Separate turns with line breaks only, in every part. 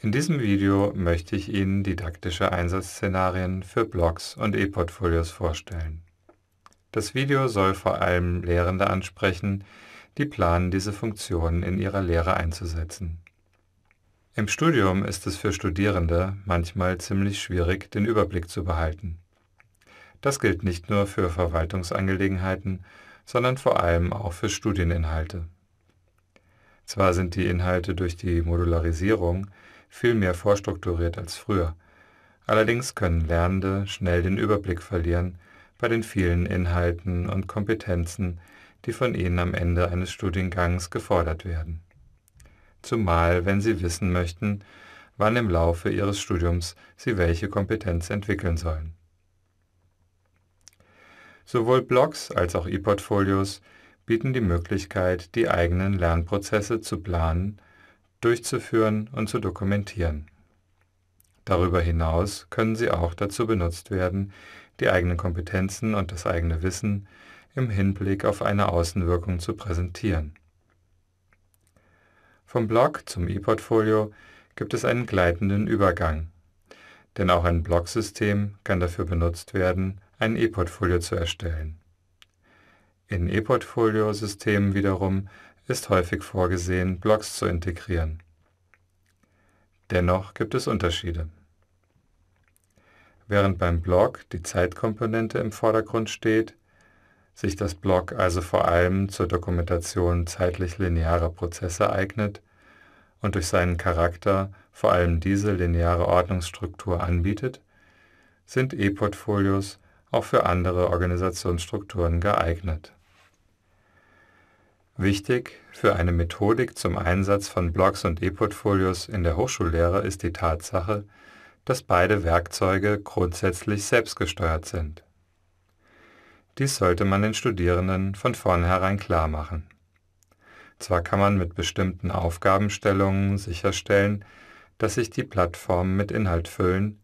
In diesem Video möchte ich Ihnen didaktische Einsatzszenarien für Blogs und E-Portfolios vorstellen. Das Video soll vor allem Lehrende ansprechen, die planen, diese Funktionen in ihrer Lehre einzusetzen. Im Studium ist es für Studierende manchmal ziemlich schwierig, den Überblick zu behalten. Das gilt nicht nur für Verwaltungsangelegenheiten, sondern vor allem auch für Studieninhalte. Zwar sind die Inhalte durch die Modularisierung viel mehr vorstrukturiert als früher. Allerdings können Lernende schnell den Überblick verlieren bei den vielen Inhalten und Kompetenzen, die von ihnen am Ende eines Studiengangs gefordert werden. Zumal, wenn sie wissen möchten, wann im Laufe ihres Studiums sie welche Kompetenz entwickeln sollen. Sowohl Blogs als auch E-Portfolios bieten die Möglichkeit, die eigenen Lernprozesse zu planen durchzuführen und zu dokumentieren. Darüber hinaus können sie auch dazu benutzt werden, die eigenen Kompetenzen und das eigene Wissen im Hinblick auf eine Außenwirkung zu präsentieren. Vom Blog zum E-Portfolio gibt es einen gleitenden Übergang, denn auch ein Blog-System kann dafür benutzt werden, ein E-Portfolio zu erstellen. In E-Portfolio-Systemen wiederum ist häufig vorgesehen, Blogs zu integrieren. Dennoch gibt es Unterschiede. Während beim Blog die Zeitkomponente im Vordergrund steht, sich das Blog also vor allem zur Dokumentation zeitlich linearer Prozesse eignet und durch seinen Charakter vor allem diese lineare Ordnungsstruktur anbietet, sind E-Portfolios auch für andere Organisationsstrukturen geeignet. Wichtig für eine Methodik zum Einsatz von Blogs und E-Portfolios in der Hochschullehre ist die Tatsache, dass beide Werkzeuge grundsätzlich selbstgesteuert sind. Dies sollte man den Studierenden von vornherein klar machen. Zwar kann man mit bestimmten Aufgabenstellungen sicherstellen, dass sich die Plattformen mit Inhalt füllen,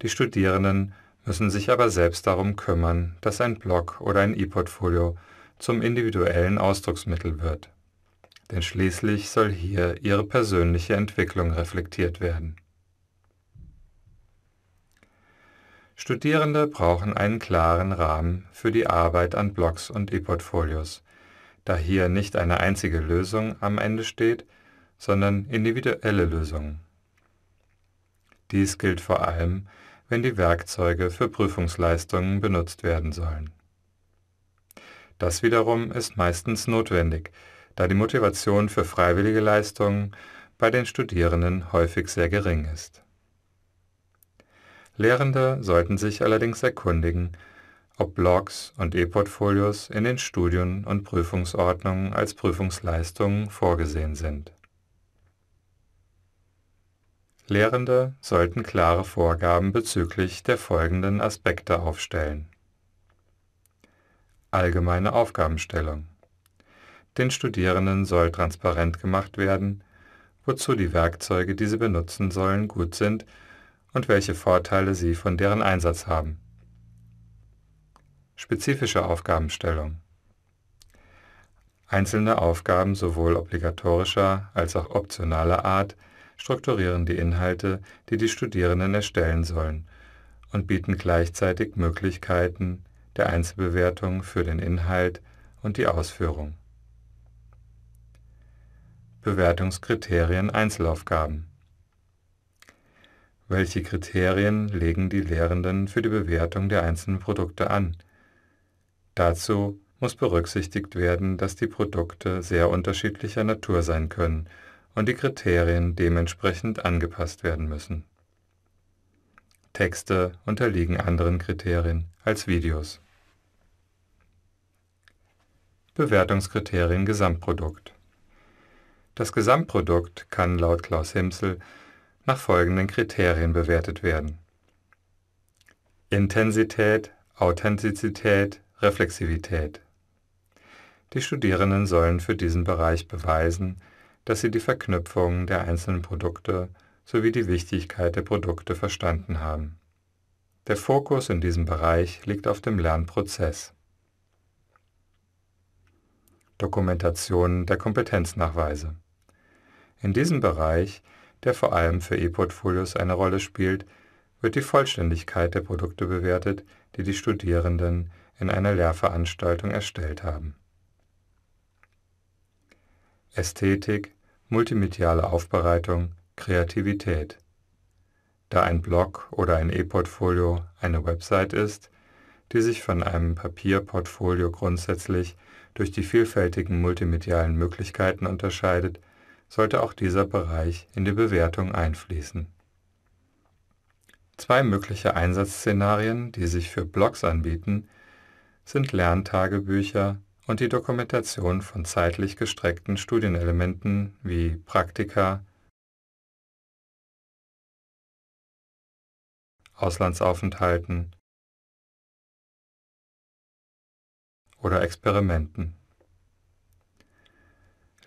die Studierenden müssen sich aber selbst darum kümmern, dass ein Blog oder ein E-Portfolio zum individuellen Ausdrucksmittel wird. Denn schließlich soll hier ihre persönliche Entwicklung reflektiert werden. Studierende brauchen einen klaren Rahmen für die Arbeit an Blogs und E-Portfolios, da hier nicht eine einzige Lösung am Ende steht, sondern individuelle Lösungen. Dies gilt vor allem, wenn die Werkzeuge für Prüfungsleistungen benutzt werden sollen. Das wiederum ist meistens notwendig, da die Motivation für freiwillige Leistungen bei den Studierenden häufig sehr gering ist. Lehrende sollten sich allerdings erkundigen, ob Blogs und E-Portfolios in den Studien- und Prüfungsordnungen als Prüfungsleistungen vorgesehen sind. Lehrende sollten klare Vorgaben bezüglich der folgenden Aspekte aufstellen. Allgemeine Aufgabenstellung. Den Studierenden soll transparent gemacht werden, wozu die Werkzeuge, die sie benutzen sollen, gut sind und welche Vorteile sie von deren Einsatz haben. Spezifische Aufgabenstellung. Einzelne Aufgaben sowohl obligatorischer als auch optionaler Art strukturieren die Inhalte, die die Studierenden erstellen sollen und bieten gleichzeitig Möglichkeiten, der Einzelbewertung für den Inhalt und die Ausführung. Bewertungskriterien Einzelaufgaben Welche Kriterien legen die Lehrenden für die Bewertung der einzelnen Produkte an? Dazu muss berücksichtigt werden, dass die Produkte sehr unterschiedlicher Natur sein können und die Kriterien dementsprechend angepasst werden müssen. Texte unterliegen anderen Kriterien als Videos. Bewertungskriterien Gesamtprodukt Das Gesamtprodukt kann laut Klaus Himsel nach folgenden Kriterien bewertet werden. Intensität, Authentizität, Reflexivität. Die Studierenden sollen für diesen Bereich beweisen, dass sie die Verknüpfungen der einzelnen Produkte sowie die Wichtigkeit der Produkte verstanden haben. Der Fokus in diesem Bereich liegt auf dem Lernprozess. Dokumentation der Kompetenznachweise. In diesem Bereich, der vor allem für E-Portfolios eine Rolle spielt, wird die Vollständigkeit der Produkte bewertet, die die Studierenden in einer Lehrveranstaltung erstellt haben. Ästhetik, multimediale Aufbereitung Kreativität. Da ein Blog oder ein E-Portfolio eine Website ist, die sich von einem Papierportfolio grundsätzlich durch die vielfältigen multimedialen Möglichkeiten unterscheidet, sollte auch dieser Bereich in die Bewertung einfließen. Zwei mögliche Einsatzszenarien, die sich für Blogs anbieten, sind Lerntagebücher und die Dokumentation von zeitlich gestreckten Studienelementen wie Praktika, Auslandsaufenthalten oder Experimenten.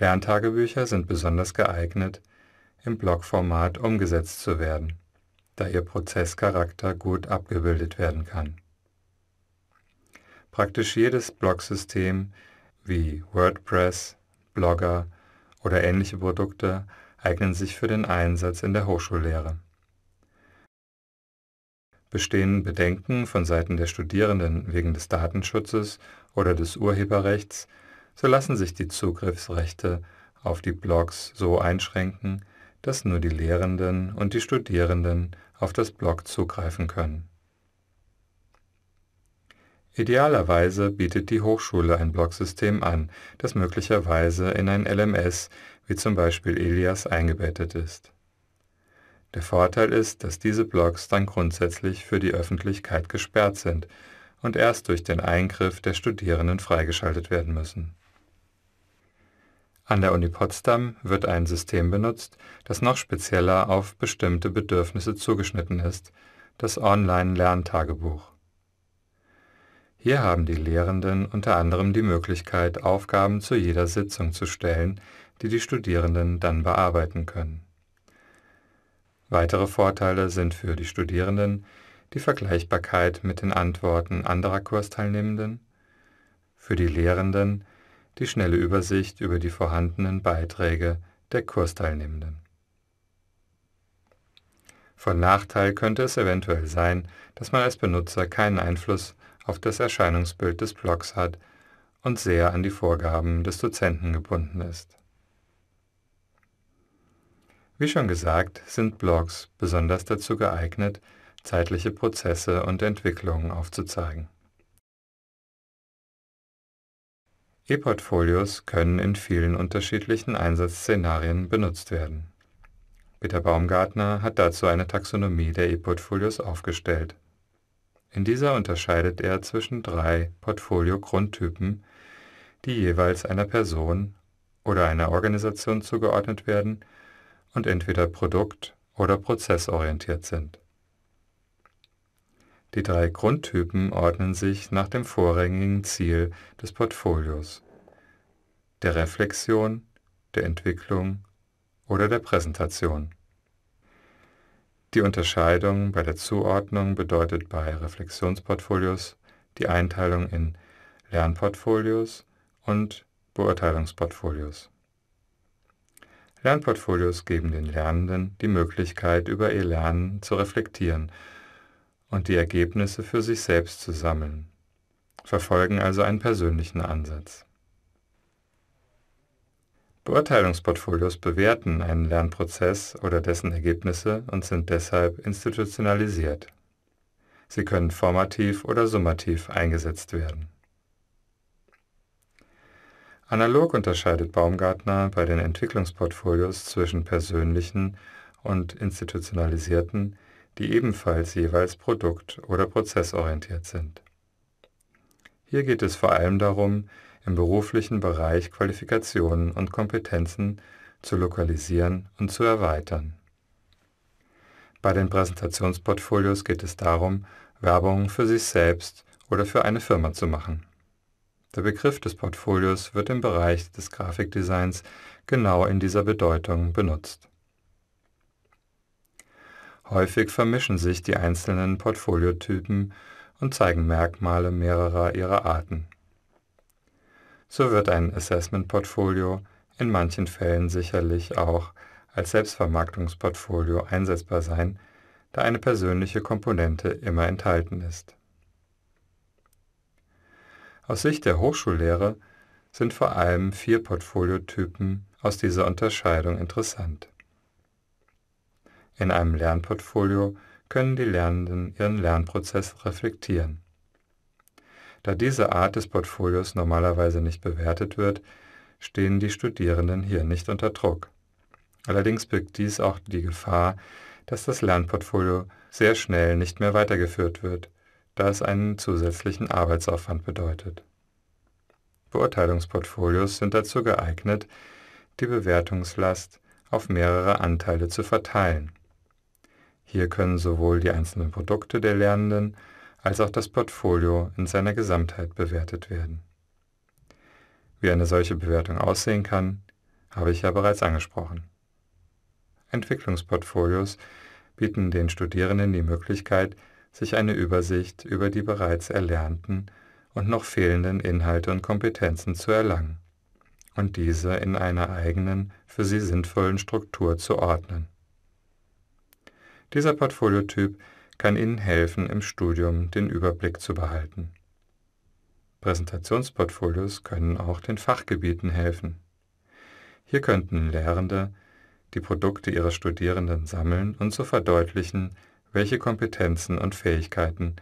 Lerntagebücher sind besonders geeignet, im Blogformat umgesetzt zu werden, da ihr Prozesscharakter gut abgebildet werden kann. Praktisch jedes Blogsystem wie WordPress, Blogger oder ähnliche Produkte eignen sich für den Einsatz in der Hochschullehre. Bestehen Bedenken von Seiten der Studierenden wegen des Datenschutzes oder des Urheberrechts, so lassen sich die Zugriffsrechte auf die Blogs so einschränken, dass nur die Lehrenden und die Studierenden auf das Blog zugreifen können. Idealerweise bietet die Hochschule ein Blogsystem an, das möglicherweise in ein LMS wie zum Beispiel Elias eingebettet ist. Der Vorteil ist, dass diese Blogs dann grundsätzlich für die Öffentlichkeit gesperrt sind und erst durch den Eingriff der Studierenden freigeschaltet werden müssen. An der Uni Potsdam wird ein System benutzt, das noch spezieller auf bestimmte Bedürfnisse zugeschnitten ist, das Online-Lerntagebuch. Hier haben die Lehrenden unter anderem die Möglichkeit, Aufgaben zu jeder Sitzung zu stellen, die die Studierenden dann bearbeiten können. Weitere Vorteile sind für die Studierenden die Vergleichbarkeit mit den Antworten anderer Kursteilnehmenden, für die Lehrenden die schnelle Übersicht über die vorhandenen Beiträge der Kursteilnehmenden. Von Nachteil könnte es eventuell sein, dass man als Benutzer keinen Einfluss auf das Erscheinungsbild des Blogs hat und sehr an die Vorgaben des Dozenten gebunden ist. Wie schon gesagt, sind Blogs besonders dazu geeignet, zeitliche Prozesse und Entwicklungen aufzuzeigen. E-Portfolios können in vielen unterschiedlichen Einsatzszenarien benutzt werden. Peter Baumgartner hat dazu eine Taxonomie der E-Portfolios aufgestellt. In dieser unterscheidet er zwischen drei Portfolio-Grundtypen, die jeweils einer Person oder einer Organisation zugeordnet werden und entweder produkt- oder prozessorientiert sind. Die drei Grundtypen ordnen sich nach dem vorrangigen Ziel des Portfolios, der Reflexion, der Entwicklung oder der Präsentation. Die Unterscheidung bei der Zuordnung bedeutet bei Reflexionsportfolios die Einteilung in Lernportfolios und Beurteilungsportfolios. Lernportfolios geben den Lernenden die Möglichkeit, über ihr Lernen zu reflektieren und die Ergebnisse für sich selbst zu sammeln, verfolgen also einen persönlichen Ansatz. Beurteilungsportfolios bewerten einen Lernprozess oder dessen Ergebnisse und sind deshalb institutionalisiert. Sie können formativ oder summativ eingesetzt werden. Analog unterscheidet Baumgartner bei den Entwicklungsportfolios zwischen persönlichen und institutionalisierten, die ebenfalls jeweils produkt- oder prozessorientiert sind. Hier geht es vor allem darum, im beruflichen Bereich Qualifikationen und Kompetenzen zu lokalisieren und zu erweitern. Bei den Präsentationsportfolios geht es darum, Werbung für sich selbst oder für eine Firma zu machen. Der Begriff des Portfolios wird im Bereich des Grafikdesigns genau in dieser Bedeutung benutzt. Häufig vermischen sich die einzelnen Portfoliotypen und zeigen Merkmale mehrerer ihrer Arten. So wird ein Assessment-Portfolio in manchen Fällen sicherlich auch als Selbstvermarktungsportfolio einsetzbar sein, da eine persönliche Komponente immer enthalten ist. Aus Sicht der Hochschullehre sind vor allem vier Portfoliotypen aus dieser Unterscheidung interessant. In einem Lernportfolio können die Lernenden ihren Lernprozess reflektieren. Da diese Art des Portfolios normalerweise nicht bewertet wird, stehen die Studierenden hier nicht unter Druck. Allerdings birgt dies auch die Gefahr, dass das Lernportfolio sehr schnell nicht mehr weitergeführt wird da es einen zusätzlichen Arbeitsaufwand bedeutet. Beurteilungsportfolios sind dazu geeignet, die Bewertungslast auf mehrere Anteile zu verteilen. Hier können sowohl die einzelnen Produkte der Lernenden als auch das Portfolio in seiner Gesamtheit bewertet werden. Wie eine solche Bewertung aussehen kann, habe ich ja bereits angesprochen. Entwicklungsportfolios bieten den Studierenden die Möglichkeit, sich eine Übersicht über die bereits erlernten und noch fehlenden Inhalte und Kompetenzen zu erlangen und diese in einer eigenen, für sie sinnvollen Struktur zu ordnen. Dieser Portfoliotyp kann Ihnen helfen, im Studium den Überblick zu behalten. Präsentationsportfolios können auch den Fachgebieten helfen. Hier könnten Lehrende die Produkte ihrer Studierenden sammeln und so verdeutlichen, welche Kompetenzen und Fähigkeiten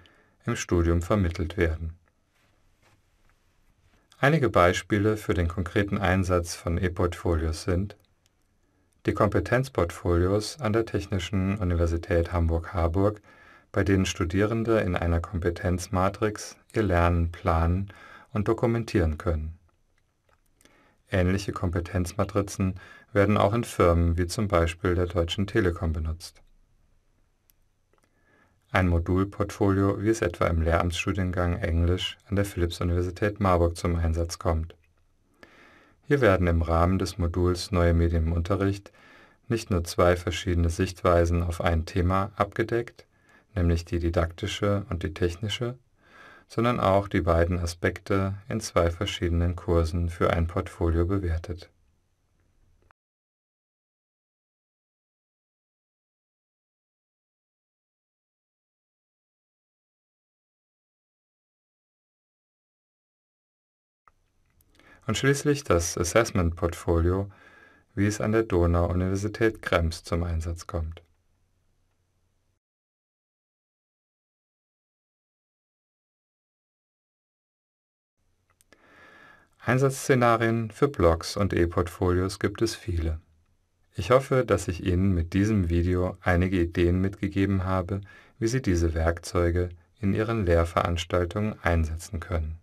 im Studium vermittelt werden. Einige Beispiele für den konkreten Einsatz von E-Portfolios sind die Kompetenzportfolios an der Technischen Universität Hamburg-Harburg, bei denen Studierende in einer Kompetenzmatrix ihr Lernen planen und dokumentieren können. Ähnliche Kompetenzmatrizen werden auch in Firmen wie zum Beispiel der Deutschen Telekom benutzt ein Modulportfolio, wie es etwa im Lehramtsstudiengang Englisch an der Philipps-Universität Marburg zum Einsatz kommt. Hier werden im Rahmen des Moduls Neue Medien im Unterricht nicht nur zwei verschiedene Sichtweisen auf ein Thema abgedeckt, nämlich die didaktische und die technische, sondern auch die beiden Aspekte in zwei verschiedenen Kursen für ein Portfolio bewertet. und schließlich das Assessment Portfolio, wie es an der Donau-Universität Krems zum Einsatz kommt. Einsatzszenarien für Blogs und E-Portfolios gibt es viele. Ich hoffe, dass ich Ihnen mit diesem Video einige Ideen mitgegeben habe, wie Sie diese Werkzeuge in Ihren Lehrveranstaltungen einsetzen können.